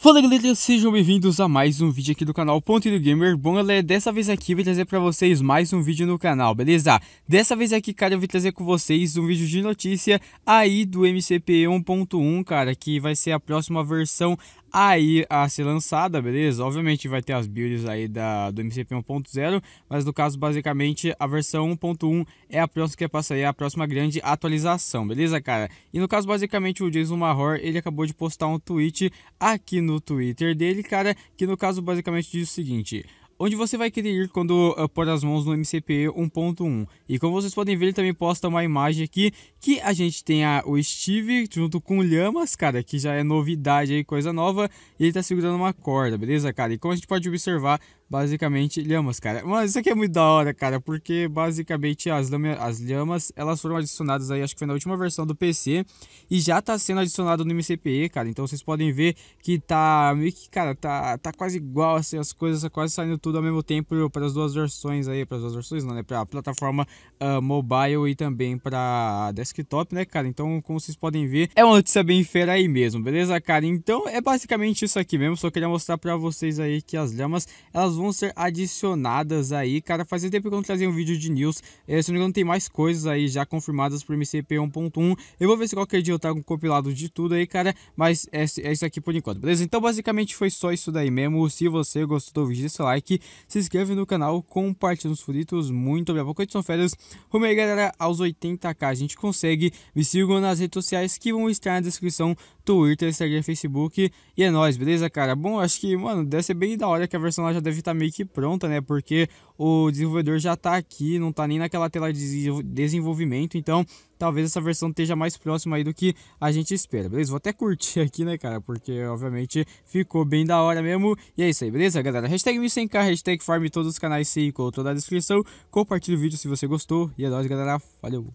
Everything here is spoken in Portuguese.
Fala galera, sejam bem-vindos a mais um vídeo aqui do canal Ponto do Gamer Bom galera, dessa vez aqui eu vou trazer pra vocês mais um vídeo no canal, beleza? Dessa vez aqui, cara, eu vou trazer com vocês um vídeo de notícia aí do MCP 1.1, cara Que vai ser a próxima versão aí a ser lançada, beleza? Obviamente vai ter as builds aí da, do MCP 1.0, mas no caso, basicamente, a versão 1.1 é a próxima que é aí, a próxima grande atualização, beleza, cara? E no caso, basicamente, o Jason Mahor, ele acabou de postar um tweet aqui no Twitter dele, cara, que no caso, basicamente, diz o seguinte onde você vai querer ir quando uh, pôr as mãos no MCP 1.1. E como vocês podem ver, ele também posta uma imagem aqui que a gente tem a, o Steve junto com o Lhamas, cara, que já é novidade aí, coisa nova, e ele tá segurando uma corda, beleza, cara? E como a gente pode observar, basicamente, lhamas, cara. Mas isso aqui é muito da hora, cara, porque basicamente as, as lhamas, elas foram adicionadas aí, acho que foi na última versão do PC, e já tá sendo adicionado no MCP, cara. Então vocês podem ver que tá meio que, cara, tá, tá quase igual, assim, as coisas tá quase saindo tudo tudo ao mesmo tempo para as duas versões aí, para as duas versões não, né? Para a plataforma uh, mobile e também para desktop, né, cara? Então, como vocês podem ver, é uma notícia bem fera aí mesmo, beleza, cara? Então, é basicamente isso aqui mesmo, só queria mostrar para vocês aí que as lamas, elas vão ser adicionadas aí, cara. Fazia tempo que eu não trazia um vídeo de news, eh, se não me engano tem mais coisas aí já confirmadas para o MCP 1.1. Eu vou ver se qualquer dia eu trago um compilado de tudo aí, cara, mas é, é isso aqui por enquanto, beleza? Então, basicamente foi só isso daí mesmo. Se você gostou do vídeo, deixa seu like se inscreve no canal, compartilha os frutos muito obrigado. Boa são férias. Rumo aí, galera, aos 80k a gente consegue. Me sigam nas redes sociais que vão estar na descrição Twitter, Instagram, Facebook. E é nóis, beleza, cara? Bom, acho que, mano, deve ser bem da hora que a versão lá já deve estar tá meio que pronta, né? Porque o desenvolvedor já tá aqui, não tá nem naquela tela de desenvolvimento, então talvez essa versão esteja mais próxima aí do que a gente espera, beleza? Vou até curtir aqui, né, cara? Porque, obviamente, ficou bem da hora mesmo. E é isso aí, beleza, galera? Hashtag 100k, hashtag farm, todos os canais se encontram na descrição. Compartilhe o vídeo se você gostou. E é nóis, galera. Valeu!